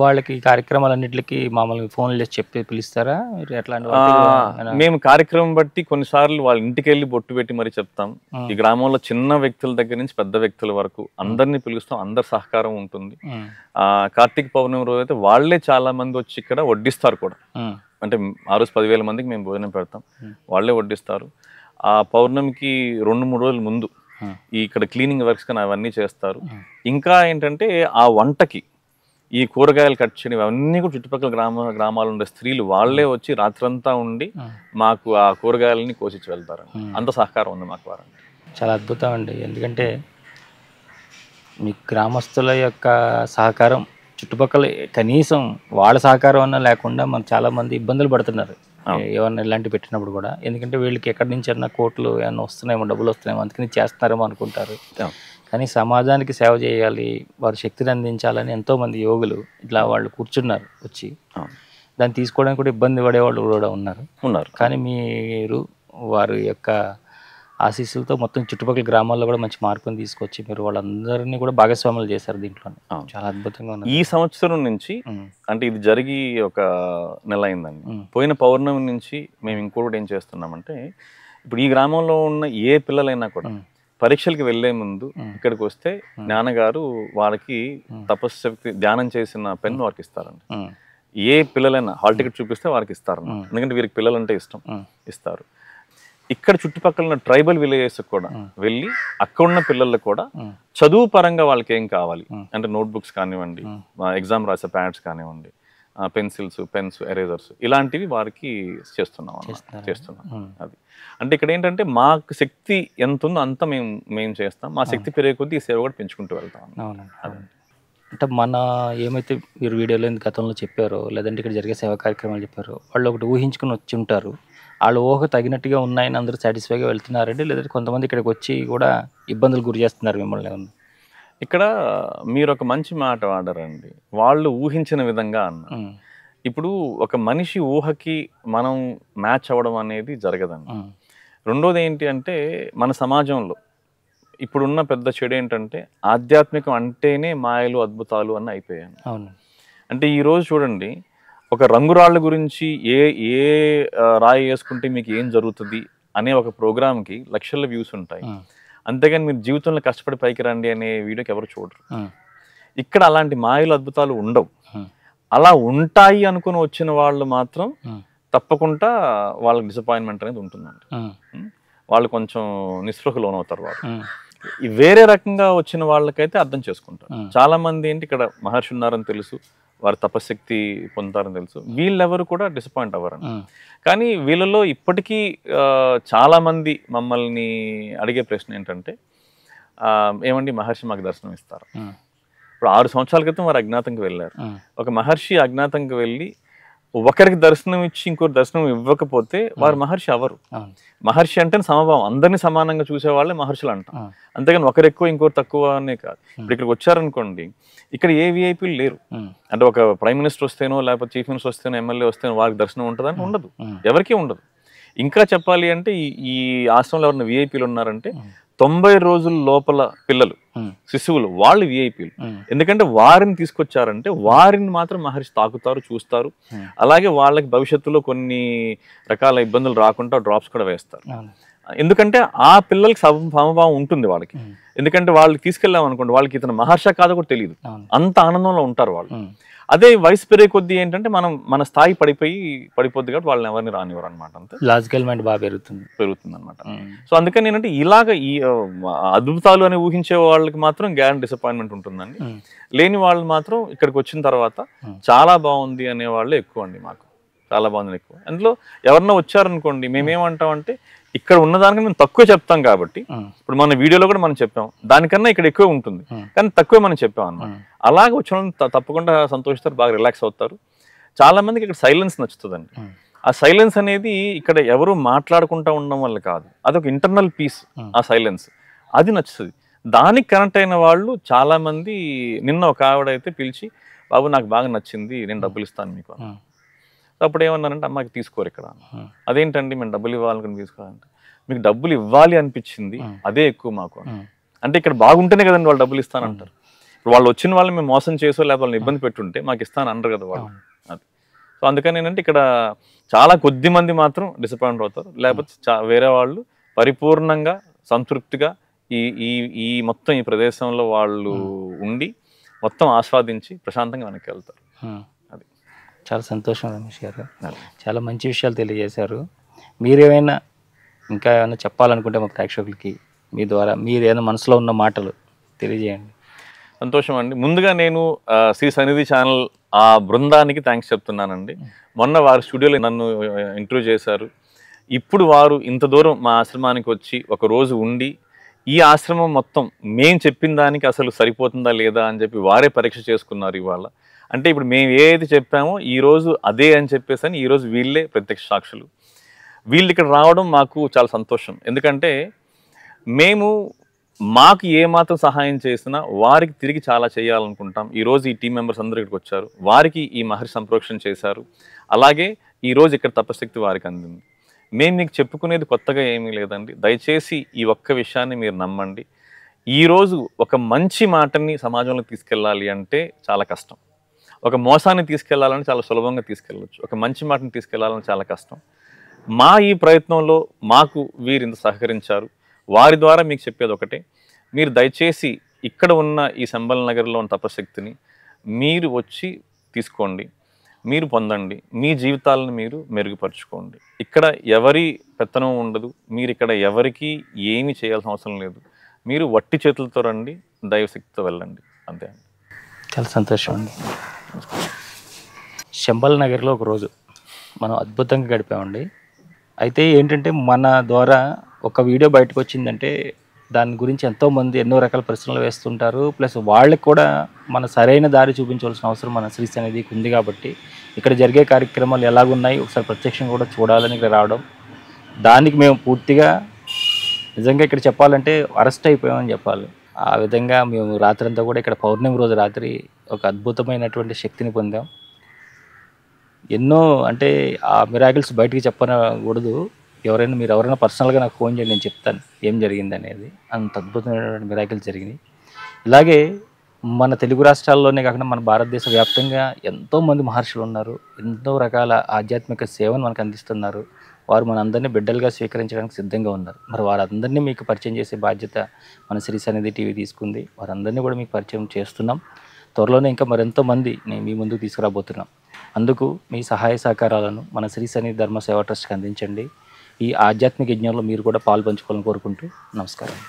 వాళ్ళకి కార్యక్రమాలన్నింటికి మామూలుగా ఫోన్లు చేసి చెప్పి పిలుస్తారా ఎట్లాంటి మేము కార్యక్రమం బట్టి కొన్నిసార్లు వాళ్ళ ఇంటికి వెళ్ళి బొట్టు పెట్టి మరి చెప్తాం ఈ గ్రామంలో చిన్న వ్యక్తుల దగ్గర నుంచి పెద్ద వ్యక్తుల వరకు అందరినీ పిలుస్తాం అందరి సహకారం ఉంటుంది ఆ కార్తీక పౌర్ణమి రోజు అయితే వాళ్లే చాలా మంది వచ్చి ఇక్కడ వడ్డిస్తారు కూడా అంటే ఆ రోజు పదివేల మందికి మేము భోజనం పెడతాం వాళ్లే వడ్డిస్తారు ఆ పౌర్ణమికి రెండు మూడు రోజుల ముందు ఇక్కడ క్లీనింగ్ వర్క్స్ కానీ అవన్నీ చేస్తారు ఇంకా ఏంటంటే ఆ వంటకి ఈ కూరగాయలు కట్ చేయడం అవన్నీ కూడా చుట్టుపక్కల గ్రామ గ్రామాలు ఉండే స్త్రీలు వాళ్లే వచ్చి రాత్రంతా ఉండి మాకు ఆ కూరగాయలని కోసిచ్చి వెళ్తారు అంత సహకారం ఉంది మాకు వారండి చాలా అద్భుతం అండి ఎందుకంటే మీ గ్రామస్తుల యొక్క సహకారం చుట్టుపక్కల కనీసం వాళ్ళ సహకారం అన్నా లేకుండా మనం చాలామంది ఇబ్బందులు పడుతున్నారు ఎవరైనా ఇలాంటివి పెట్టినప్పుడు కూడా ఎందుకంటే వీళ్ళకి ఎక్కడి నుంచి అన్నా కోట్లు ఏమన్నా వస్తున్నాయేమో డబ్బులు వస్తున్నాయేమో అందుకని చేస్తున్నారేమో అనుకుంటారు కానీ సమాజానికి సేవ చేయాలి వారి శక్తిని అందించాలని ఎంతోమంది యోగులు ఇట్లా వాళ్ళు కూర్చున్నారు వచ్చి దాన్ని తీసుకోవడానికి కూడా ఇబ్బంది పడేవాళ్ళు కూడా ఉన్నారు ఉన్నారు కానీ మీరు వారి యొక్క ఆశీస్సులతో మొత్తం చుట్టుపక్కల గ్రామాల్లో కూడా మంచి మార్పుని తీసుకొచ్చి మీరు వాళ్ళందరినీ కూడా భాగస్వాములు చేశారు దీంట్లో చాలా అద్భుతంగా ఉంది ఈ సంవత్సరం నుంచి అంటే ఇది జరిగి ఒక నెల అయిందండి పోయిన పౌర్ణమి నుంచి మేము ఇంకొకటి ఏం చేస్తున్నామంటే ఇప్పుడు ఈ గ్రామంలో ఉన్న ఏ పిల్లలైనా కూడా పరీక్షలకు వెళ్లే ముందు ఇక్కడికి వస్తే నాన్నగారు వాళ్ళకి తపస్శక్తి ధ్యానం చేసిన పెన్ వారికి ఇస్తారండి ఏ పిల్లలైనా హాల్ టికెట్ చూపిస్తే వారికి ఇస్తారు ఎందుకంటే వీరికి పిల్లలంటే ఇష్టం ఇస్తారు ఇక్కడ చుట్టుపక్కల ఉన్న ట్రైబల్ విలేజెస్ కూడా వెళ్ళి అక్కడ ఉన్న పిల్లలకు కూడా చదువు పరంగా వాళ్ళకి ఏం కావాలి అంటే నోట్బుక్స్ కానివ్వండి ఎగ్జామ్ రాసే ప్యాడ్స్ కానివ్వండి పెన్సిల్స్ పెన్స్ ఎరేజర్స్ ఇలాంటివి వారికి చేస్తున్నాం చేస్తున్నాం అది అంటే ఇక్కడ ఏంటంటే మా శక్తి ఎంత ఉందో అంత మేము మేము చేస్తాం మా శక్తి పెరిగే కొద్దీ ఈ సేవ కూడా పెంచుకుంటూ వెళ్తాం అంటే మన ఏమైతే మీరు వీడియోలో గతంలో చెప్పారో లేదంటే ఇక్కడ జరిగే సేవా కార్యక్రమాలు చెప్పారో వాళ్ళు ఒకటి ఊహించుకుని వచ్చి ఉంటారు వాళ్ళ ఊహకు తగినట్టుగా ఉన్నాయని అందరూ సాటిస్ఫైగా వెళ్తున్నారండి లేదంటే కొంతమంది ఇక్కడికి వచ్చి కూడా ఇబ్బందులు గురి చేస్తున్నారు మిమ్మల్ని ఇక్కడ మీరు ఒక మంచి మాట ఆడారండి వాళ్ళు ఊహించిన విధంగా అన్న ఇప్పుడు ఒక మనిషి ఊహకి మనం మ్యాచ్ అవ్వడం అనేది జరగదండి రెండోది ఏంటి అంటే మన సమాజంలో ఇప్పుడున్న పెద్ద చెడు ఏంటంటే ఆధ్యాత్మికం అంటేనే మాయలు అద్భుతాలు అని అయిపోయాను అవును అంటే ఈరోజు చూడండి ఒక రంగురాళ్ళ గురించి ఏ ఏ రాయి వేసుకుంటే మీకు ఏం జరుగుతుంది అనే ఒక ప్రోగ్రామ్కి లక్షల వ్యూస్ ఉంటాయి అంతేగాని మీరు జీవితంలో కష్టపడి పైకి రండి అనే వీడియోకి ఎవరు చూడరు ఇక్కడ అలాంటి మాయలు అద్భుతాలు ఉండవు అలా ఉంటాయి అనుకుని వచ్చిన వాళ్ళు మాత్రం తప్పకుండా వాళ్ళకి డిసప్పాయింట్మెంట్ అనేది ఉంటుందండి వాళ్ళు కొంచెం నిస్పృహ లోనవుతారు వాళ్ళు వేరే రకంగా వచ్చిన వాళ్ళకైతే అర్థం చేసుకుంటారు చాలా మంది ఏంటి ఇక్కడ మహర్షి ఉన్నారని తెలుసు వారు తపశక్తి పొందుతారని తెలుసు వీళ్ళెవరు కూడా డిసప్పాయింట్ అవ్వరండి కానీ వీళ్ళలో ఇప్పటికీ చాలామంది మమ్మల్ని అడిగే ప్రశ్న ఏంటంటే ఏమండి మహర్షి మాకు దర్శనం ఇస్తారు ఇప్పుడు ఆరు సంవత్సరాల క్రితం వారు అజ్ఞాతంకి వెళ్ళారు ఒక మహర్షి అజ్ఞాతంకి వెళ్ళి ఒకరికి దర్శనం ఇచ్చి ఇంకోటి దర్శనం ఇవ్వకపోతే వారు మహర్షి అవరు మహర్షి అంటే సమభావం అందరినీ సమానంగా చూసే వాళ్ళే మహర్షులు అంటాం అంతేగాని ఒకరు ఎక్కువ ఇంకోరు తక్కువ అనే కాదు ఇప్పుడు ఇక్కడికి వచ్చారనుకోండి ఇక్కడ ఏ విఐపీలు లేరు అంటే ఒక ప్రైమ్ మినిస్టర్ వస్తేనో లేకపోతే చీఫ్ మినిస్టర్ వస్తేనో ఎమ్మెల్యే వస్తేనో వారికి దర్శనం ఉంటుందని ఉండదు ఎవరికీ ఉండదు ఇంకా చెప్పాలి అంటే ఈ ఆశ్రమంలో ఎవరైనా విఐపీలు ఉన్నారంటే తొంభై రోజుల లోపల పిల్లలు శిశువులు వాళ్ళు విఐపీలు ఎందుకంటే వారిని తీసుకొచ్చారంటే వారిని మాత్రం మహర్షి తాకుతారు చూస్తారు అలాగే వాళ్ళకి భవిష్యత్తులో కొన్ని రకాల ఇబ్బందులు రాకుండా డ్రాప్స్ కూడా వేస్తారు ఎందుకంటే ఆ పిల్లలకి సమభావం ఉంటుంది వాళ్ళకి ఎందుకంటే వాళ్ళకి తీసుకెళ్ళాం అనుకోండి వాళ్ళకి ఇతను మహర్ష కాదో కూడా తెలియదు అంత ఆనందంలో ఉంటారు వాళ్ళు అదే వయసు పెరిగే కొద్దీ ఏంటంటే మనం మన స్థాయి పడిపోయి పడిపోద్ది కాబట్టి వాళ్ళని ఎవరిని రానివ్వరు అనమాట అంతే లాజికల్ మైండ్ బాగా పెరుగుతుంది పెరుగుతుంది అనమాట సో అందుకని ఏంటంటే ఇలాగ ఈ అద్భుతాలు అని ఊహించే వాళ్ళకి మాత్రం గ్యారెంటీ డిసప్పాయింట్మెంట్ ఉంటుందండి లేని వాళ్ళు మాత్రం ఇక్కడికి వచ్చిన తర్వాత చాలా బాగుంది అనే వాళ్ళే ఎక్కువ అండి మాకు చాలా బాగుంది ఎక్కువ అందులో ఎవరన్నా వచ్చారనుకోండి మేమేమంటామంటే ఇక్కడ ఉన్నదానికి మేము తక్కువ చెప్తాం కాబట్టి ఇప్పుడు మన వీడియోలో కూడా మనం చెప్పాం దానికన్నా ఇక్కడ ఎక్కువ ఉంటుంది కానీ తక్కువే మనం చెప్పాం అన్నమాట అలాగే వచ్చిన తప్పకుండా సంతోషిస్తారు బాగా రిలాక్స్ అవుతారు చాలా మందికి ఇక్కడ సైలెన్స్ నచ్చుతుందండి ఆ సైలెన్స్ అనేది ఇక్కడ ఎవరు మాట్లాడుకుంటా ఉండడం వల్ల కాదు అది ఒక ఇంటర్నల్ పీస్ ఆ సైలెన్స్ అది నచ్చుతుంది దానికి కనెక్ట్ అయిన వాళ్ళు చాలా మంది నిన్న ఒక ఆవిడ అయితే పిలిచి బాబు నాకు బాగా నచ్చింది నేను డబ్బులు ఇస్తాను మీకు అప్పుడు ఏమన్నానంటే అమ్మాకి తీసుకోరు ఇక్కడ అదేంటండి మేము డబ్బులు ఇవ్వాలనుకుని తీసుకోవాలంటే మీకు డబ్బులు ఇవ్వాలి అనిపించింది అదే ఎక్కువ మాకు అంటే ఇక్కడ బాగుంటేనే కదండి వాళ్ళు డబ్బులు ఇస్తానంటారు ఇప్పుడు వాళ్ళు వచ్చిన వాళ్ళని మేము మోసం చేసో లేకపోతే వాళ్ళని ఇబ్బంది పెట్టుంటే మాకు ఇస్తాను అనరు కదా వాళ్ళు అది సో అందుకని ఏంటంటే ఇక్కడ చాలా కొద్ది మంది మాత్రం డిసప్పాయింట్ అవుతారు లేకపోతే వేరే వాళ్ళు పరిపూర్ణంగా సంతృప్తిగా ఈ ఈ ఈ మొత్తం ఈ ప్రదేశంలో వాళ్ళు ఉండి మొత్తం ఆస్వాదించి ప్రశాంతంగా వెనక్కి వెళ్తారు చాలా సంతోషం రమేష్ గారు చాలా మంచి విషయాలు తెలియజేశారు మీరేమైనా ఇంకా ఏమైనా చెప్పాలనుకుంటే మా ప్రేక్షకులకి మీ ద్వారా మీరు ఏదైనా మనసులో ఉన్న మాటలు తెలియజేయండి సంతోషం అండి ముందుగా నేను శ్రీ సన్నిధి ఛానల్ ఆ బృందానికి థ్యాంక్స్ చెప్తున్నానండి మొన్న వారు స్టూడియోలో నన్ను ఇంటర్వ్యూ చేశారు ఇప్పుడు వారు ఇంత దూరం మా ఆశ్రమానికి వచ్చి ఒక రోజు ఉండి ఈ ఆశ్రమం మొత్తం మేం చెప్పిన దానికి అసలు సరిపోతుందా లేదా అని చెప్పి వారే పరీక్ష చేసుకున్నారు ఇవాళ అంటే ఇప్పుడు మేము ఏది చెప్పామో ఈరోజు అదే అని చెప్పేసి అని ఈరోజు వీళ్ళే ప్రత్యక్ష సాక్షులు వీళ్ళు ఇక్కడ రావడం మాకు చాలా సంతోషం ఎందుకంటే మేము మాకు ఏమాత్రం సహాయం చేసినా వారికి తిరిగి చాలా చేయాలనుకుంటాం ఈరోజు ఈ టీం మెంబర్స్ అందరూ ఇక్కడికి వచ్చారు వారికి ఈ మహర్షి సంప్రోక్షణ చేశారు అలాగే ఈరోజు ఇక్కడ తపశక్తి వారికి అందింది మేము మీకు చెప్పుకునేది కొత్తగా ఏమీ లేదండి దయచేసి ఈ ఒక్క విషయాన్ని మీరు నమ్మండి ఈరోజు ఒక మంచి మాటని సమాజంలో తీసుకెళ్ళాలి అంటే చాలా కష్టం ఒక మోసాన్ని తీసుకెళ్లాలని చాలా సులభంగా తీసుకెళ్ళవచ్చు ఒక మంచి మాటని తీసుకెళ్లాలని చాలా కష్టం మా ఈ ప్రయత్నంలో మాకు వీరింత సహకరించారు వారి ద్వారా మీకు చెప్పేది ఒకటే మీరు దయచేసి ఇక్కడ ఉన్న ఈ సంబల్ నగర్లో ఉన్న తపశక్తిని మీరు వచ్చి తీసుకోండి మీరు పొందండి మీ జీవితాలను మీరు మెరుగుపరుచుకోండి ఇక్కడ ఎవరి పెత్తనం ఉండదు మీరు ఇక్కడ ఎవరికి ఏమి చేయాల్సిన అవసరం లేదు మీరు వట్టి చేతులతో రండి దైవశక్తితో వెళ్ళండి అంతే అండి చాలా సంతోషం అండి శంబల్ నగర్లో ఒకరోజు మనం అద్భుతంగా గడిపామండి అయితే ఏంటంటే మన ద్వారా ఒక వీడియో బయటకు వచ్చిందంటే దాని గురించి ఎంతోమంది ఎన్నో రకాల ప్రశ్నలు వేస్తుంటారు ప్లస్ వాళ్ళకి కూడా మన సరైన దారి చూపించవలసిన అవసరం మన శ్రీస్ అనేది ఉంది కాబట్టి ఇక్కడ జరిగే కార్యక్రమాలు ఎలాగున్నాయి ఒకసారి ప్రత్యక్షంగా కూడా చూడాలని ఇక్కడ రావడం దానికి మేము పూర్తిగా నిజంగా ఇక్కడ చెప్పాలంటే అరెస్ట్ అయిపోయామని చెప్పాలి ఆ విధంగా మేము రాత్రంతా కూడా ఇక్కడ పౌర్ణమి రోజు రాత్రి ఒక అద్భుతమైనటువంటి శక్తిని పొందాం ఎన్నో అంటే ఆ మిరాకిల్స్ బయటికి చెప్పనకూడదు ఎవరైనా మీరు ఎవరైనా పర్సనల్గా నాకు ఫోన్ చేయండి నేను చెప్తాను ఏం జరిగింది అనేది అంత అద్భుతమైనటువంటి మిరాకిల్స్ జరిగినాయి ఇలాగే మన తెలుగు రాష్ట్రాల్లోనే కాకుండా మన భారతదేశ వ్యాప్తంగా ఎంతోమంది మహర్షులు ఉన్నారు ఎంతో రకాల ఆధ్యాత్మిక సేవను మనకు అందిస్తున్నారు వారు మనందరినీ బిడ్డలుగా స్వీకరించడానికి సిద్ధంగా ఉన్నారు మరి వారందరినీ మీకు పరిచయం చేసే బాధ్యత మన శ్రీ సన్నిధి టీవీ తీసుకుంది వారందరినీ కూడా మీకు పరిచయం చేస్తున్నాం త్వరలోనే ఇంకా మరెంతో మంది నేను మీ ముందుకు తీసుకురాబోతున్నాం అందుకు మీ సహాయ సహకారాలను మన శ్రీ సన్నిధి ధర్మ సేవా ట్రస్ట్కి అందించండి ఈ ఆధ్యాత్మిక యజ్ఞంలో మీరు కూడా పాల్పంచుకోవాలని కోరుకుంటూ నమస్కారం